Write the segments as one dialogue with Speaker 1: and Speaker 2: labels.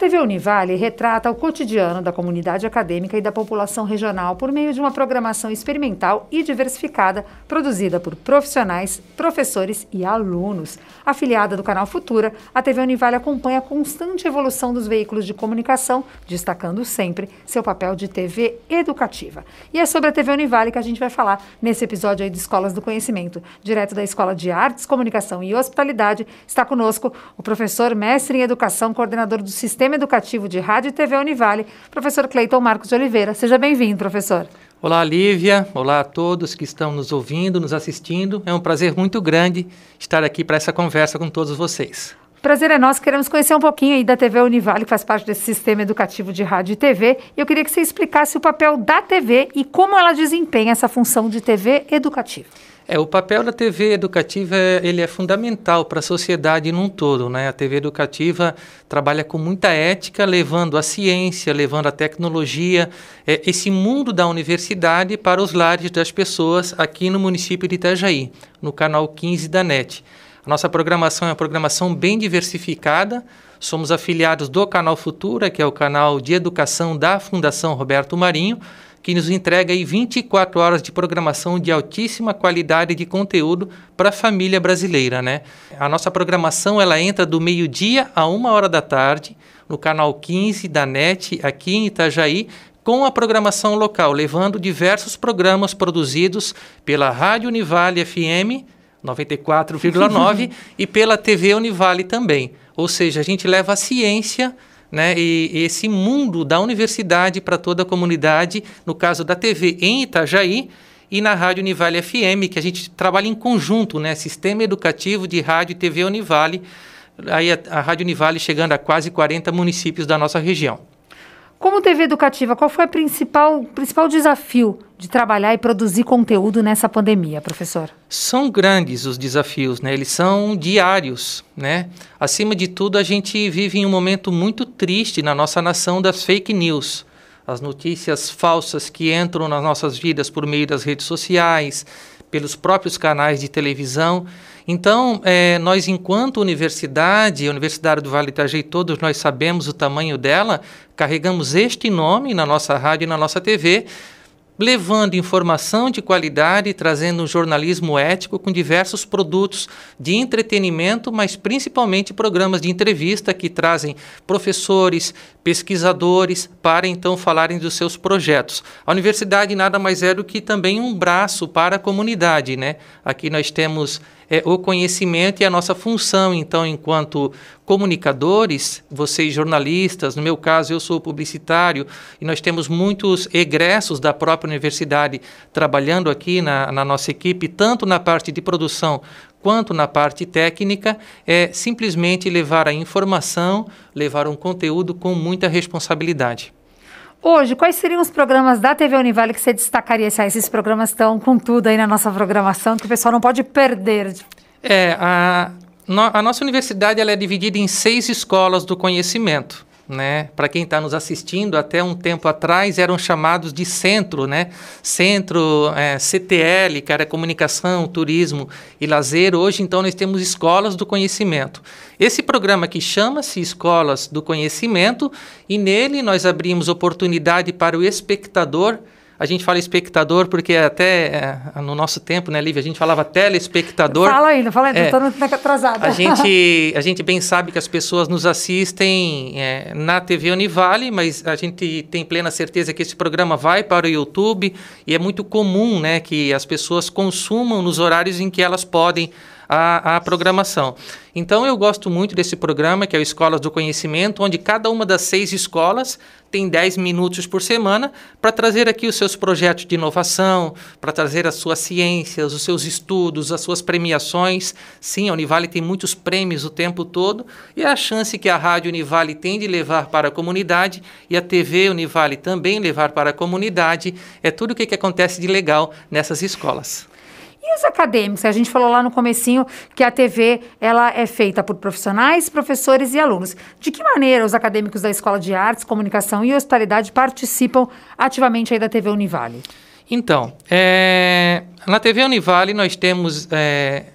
Speaker 1: TV Univale retrata o cotidiano da comunidade acadêmica e da população regional por meio de uma programação experimental e diversificada produzida por profissionais, professores e alunos. Afiliada do canal Futura, a TV Univale acompanha a constante evolução dos veículos de comunicação, destacando sempre seu papel de TV educativa. E é sobre a TV Univale que a gente vai falar nesse episódio aí de Escolas do Conhecimento. Direto da Escola de Artes, Comunicação e Hospitalidade, está conosco o professor mestre em Educação, coordenador do Sistema Sistema Educativo de Rádio e TV Univale, professor Cleiton Marcos de Oliveira. Seja bem-vindo, professor.
Speaker 2: Olá, Lívia. Olá a todos que estão nos ouvindo, nos assistindo. É um prazer muito grande estar aqui para essa conversa com todos vocês.
Speaker 1: Prazer é nosso, queremos conhecer um pouquinho aí da TV Univale, que faz parte desse sistema educativo de rádio e TV. E eu queria que você explicasse o papel da TV e como ela desempenha essa função de TV educativa.
Speaker 2: É, o papel da TV educativa é, ele é fundamental para a sociedade num todo. Né? A TV educativa trabalha com muita ética, levando a ciência, levando a tecnologia, é, esse mundo da universidade para os lares das pessoas aqui no município de Itajaí, no canal 15 da NET. A nossa programação é uma programação bem diversificada. Somos afiliados do Canal Futura, que é o canal de educação da Fundação Roberto Marinho, que nos entrega aí 24 horas de programação de altíssima qualidade de conteúdo para a família brasileira, né? A nossa programação ela entra do meio-dia a uma hora da tarde no canal 15 da NET aqui em Itajaí, com a programação local, levando diversos programas produzidos pela Rádio Univale FM 94,9%, e pela TV Univale também. Ou seja, a gente leva a ciência né, e, e esse mundo da universidade para toda a comunidade, no caso da TV em Itajaí, e na Rádio Univale FM, que a gente trabalha em conjunto, né? Sistema Educativo de Rádio e TV Univale, aí a, a Rádio Univale chegando a quase 40 municípios da nossa região.
Speaker 1: Como TV educativa, qual foi o principal, principal desafio de trabalhar e produzir conteúdo nessa pandemia, professor?
Speaker 2: São grandes os desafios, né? Eles são diários, né? Acima de tudo, a gente vive em um momento muito triste na nossa nação das fake news. As notícias falsas que entram nas nossas vidas por meio das redes sociais, pelos próprios canais de televisão. Então, é, nós, enquanto universidade, a Universidade do Vale do Itajaí, todos nós sabemos o tamanho dela, carregamos este nome na nossa rádio e na nossa TV, levando informação de qualidade, trazendo um jornalismo ético com diversos produtos de entretenimento, mas principalmente programas de entrevista que trazem professores, pesquisadores para então falarem dos seus projetos. A universidade nada mais é do que também um braço para a comunidade, né? Aqui nós temos é, o conhecimento e a nossa função, então, enquanto comunicadores, vocês jornalistas, no meu caso eu sou publicitário e nós temos muitos egressos da própria universidade trabalhando aqui na, na nossa equipe, tanto na parte de produção quanto na parte técnica, é simplesmente levar a informação, levar um conteúdo com muita responsabilidade.
Speaker 1: Hoje, quais seriam os programas da TV Univale que você destacaria? Ah, esses programas estão com tudo aí na nossa programação, que o pessoal não pode perder.
Speaker 2: É, a, a nossa universidade ela é dividida em seis escolas do conhecimento né? Para quem está nos assistindo, até um tempo atrás eram chamados de centro, né? Centro é, CTL, que era comunicação, turismo e lazer. Hoje, então, nós temos escolas do conhecimento. Esse programa que chama-se Escolas do Conhecimento e nele nós abrimos oportunidade para o espectador a gente fala espectador porque até é, no nosso tempo, né, Lívia, a gente falava telespectador. Fala ainda, fala ainda, é,
Speaker 1: estou atrasada. A gente,
Speaker 2: a gente bem sabe que as pessoas nos assistem é, na TV Univale, mas a gente tem plena certeza que esse programa vai para o YouTube e é muito comum né, que as pessoas consumam nos horários em que elas podem a programação. Então eu gosto muito desse programa, que é o Escolas do Conhecimento, onde cada uma das seis escolas tem 10 minutos por semana para trazer aqui os seus projetos de inovação, para trazer as suas ciências, os seus estudos, as suas premiações. Sim, a Univale tem muitos prêmios o tempo todo e a chance que a Rádio Univale tem de levar para a comunidade e a TV Univale também levar para a comunidade é tudo o que, que acontece de legal nessas escolas.
Speaker 1: E os acadêmicos? A gente falou lá no comecinho que a TV ela é feita por profissionais, professores e alunos. De que maneira os acadêmicos da Escola de Artes, Comunicação e Hospitalidade participam ativamente aí da TV Univale?
Speaker 2: Então, é, na TV Univale nós temos, é,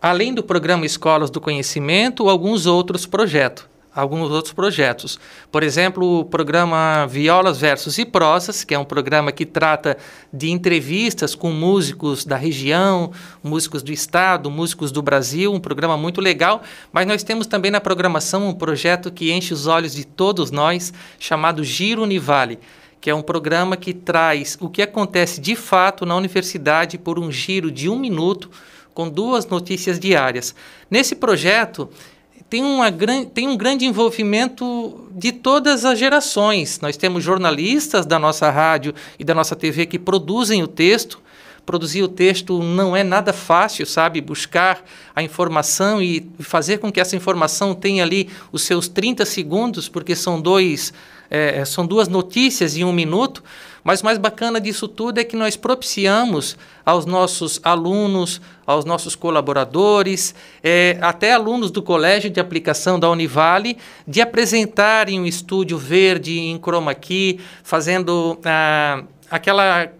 Speaker 2: além do programa Escolas do Conhecimento, alguns outros projetos alguns outros projetos. Por exemplo, o programa Violas versus e Prosas, que é um programa que trata de entrevistas com músicos da região, músicos do estado, músicos do Brasil, um programa muito legal, mas nós temos também na programação um projeto que enche os olhos de todos nós, chamado Giro Univale que é um programa que traz o que acontece de fato na universidade por um giro de um minuto com duas notícias diárias. Nesse projeto, tem, uma tem um grande envolvimento de todas as gerações. Nós temos jornalistas da nossa rádio e da nossa TV que produzem o texto, Produzir o texto não é nada fácil, sabe? Buscar a informação e fazer com que essa informação tenha ali os seus 30 segundos, porque são dois. É, é, são duas notícias em um minuto, mas o mais bacana disso tudo é que nós propiciamos aos nossos alunos, aos nossos colaboradores, é, até alunos do Colégio de Aplicação da Univale, de apresentarem um estúdio verde em chroma key, fazendo ah, aquela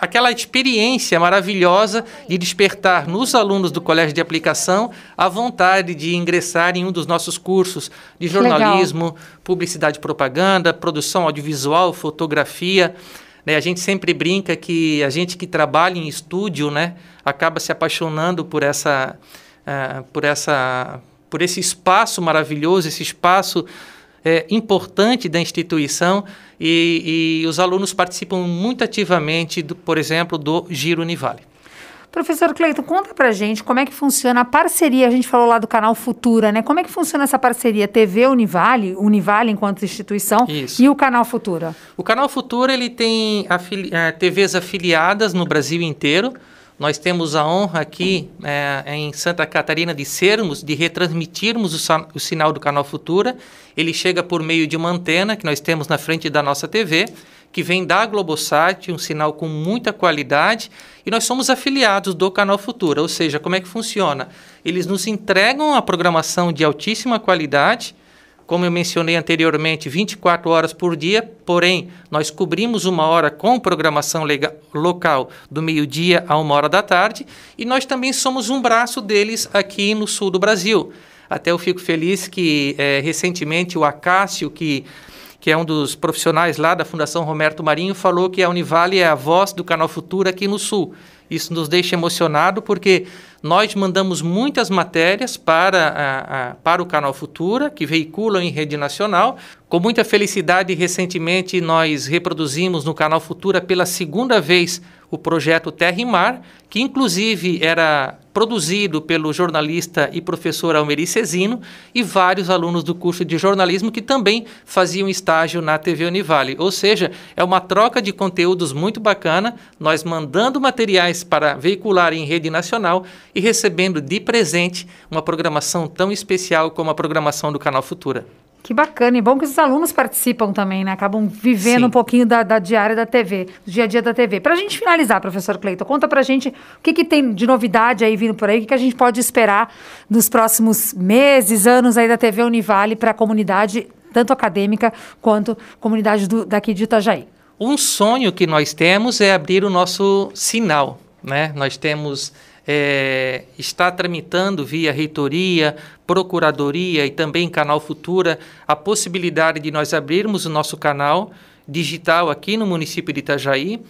Speaker 2: aquela experiência maravilhosa de despertar nos alunos do Colégio de Aplicação a vontade de ingressar em um dos nossos cursos de jornalismo, Legal. publicidade e propaganda, produção audiovisual, fotografia. Né? A gente sempre brinca que a gente que trabalha em estúdio né, acaba se apaixonando por essa, uh, por essa, por esse espaço maravilhoso, esse espaço é, importante da instituição e, e, os alunos participam muito ativamente, do, por exemplo, do Giro Univale.
Speaker 1: Professor Cleiton, conta pra gente como é que funciona a parceria. A gente falou lá do canal Futura, né? Como é que funciona essa parceria TV Univale, Univale enquanto instituição, Isso. e o canal Futura?
Speaker 2: O canal Futura ele tem afili é, TVs afiliadas no Brasil inteiro. Nós temos a honra aqui é, em Santa Catarina de sermos, de retransmitirmos o, o, sinal do Canal Futura. Ele chega por meio de uma antena que nós temos na frente da nossa TV, que vem da Globosat, um sinal com muita qualidade. E nós somos afiliados do Canal Futura, ou seja, como é que funciona? Eles nos entregam a programação de altíssima qualidade como eu mencionei anteriormente, 24 horas por dia, porém, nós cobrimos uma hora com programação legal, local do meio-dia a uma hora da tarde, e nós também somos um braço deles aqui no sul do Brasil. Até eu fico feliz que é, recentemente o Acácio, que, que é um dos profissionais lá da Fundação Roberto Marinho, falou que a Univale é a voz do Canal Futura aqui no sul. Isso nos deixa emocionado porque nós mandamos muitas matérias para, a, a, para o canal Futura, que veiculam em rede nacional. Com muita felicidade, recentemente nós reproduzimos no canal Futura pela segunda vez o projeto Terra e Mar, que inclusive era produzido pelo jornalista e professor Almeri Cesino e vários alunos do curso de jornalismo que também faziam estágio na TV Univale. Ou seja, é uma troca de conteúdos muito bacana, nós mandando materiais para veicular em rede nacional e recebendo de presente uma programação tão especial como a programação do Canal Futura.
Speaker 1: Que bacana, e bom que os alunos participam também, né? Acabam vivendo Sim. um pouquinho da, da, diária da TV, do dia a dia da TV. Para a gente finalizar, professor Cleiton, conta para a gente o que, que tem de novidade aí vindo por aí, o que, que a gente pode esperar nos próximos meses, anos aí da TV Univale para a comunidade, tanto acadêmica quanto comunidade do, daqui de Itajaí.
Speaker 2: Um sonho que nós temos é abrir o nosso sinal, né? Nós temos é, está tramitando via reitoria, procuradoria e também canal Futura a possibilidade de nós abrirmos o nosso canal digital aqui no município de Itajaí.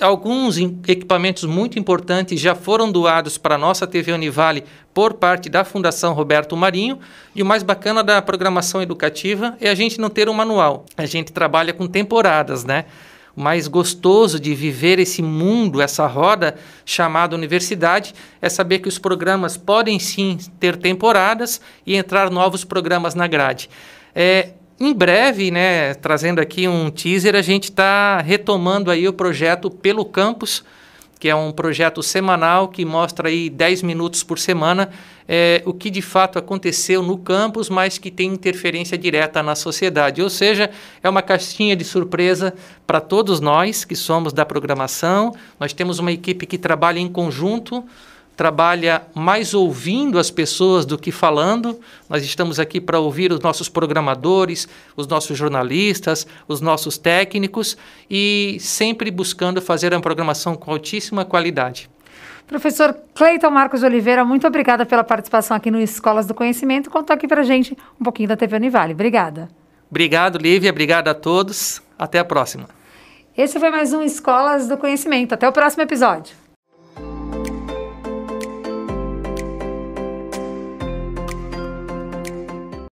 Speaker 2: Alguns equipamentos muito importantes já foram doados para a nossa TV Univale por parte da Fundação Roberto Marinho. E o mais bacana da programação educativa é a gente não ter um manual. A gente trabalha com temporadas, né? mais gostoso de viver esse mundo, essa roda chamada universidade, é saber que os programas podem sim ter temporadas e entrar novos programas na grade. É, em breve, né, trazendo aqui um teaser, a gente está retomando aí o projeto Pelo Campus, que é um projeto semanal que mostra aí 10 minutos por semana é, o que de fato aconteceu no campus, mas que tem interferência direta na sociedade. Ou seja, é uma caixinha de surpresa para todos nós que somos da programação. Nós temos uma equipe que trabalha em conjunto trabalha mais ouvindo as pessoas do que falando. Nós estamos aqui para ouvir os nossos programadores, os nossos jornalistas, os nossos técnicos e sempre buscando fazer uma programação com altíssima qualidade.
Speaker 1: Professor Cleiton Marcos Oliveira, muito obrigada pela participação aqui no Escolas do Conhecimento. Contou aqui para a gente um pouquinho da TV Univale. Obrigada.
Speaker 2: Obrigado, Lívia. Obrigado a todos. Até a próxima.
Speaker 1: Esse foi mais um Escolas do Conhecimento. Até o próximo episódio.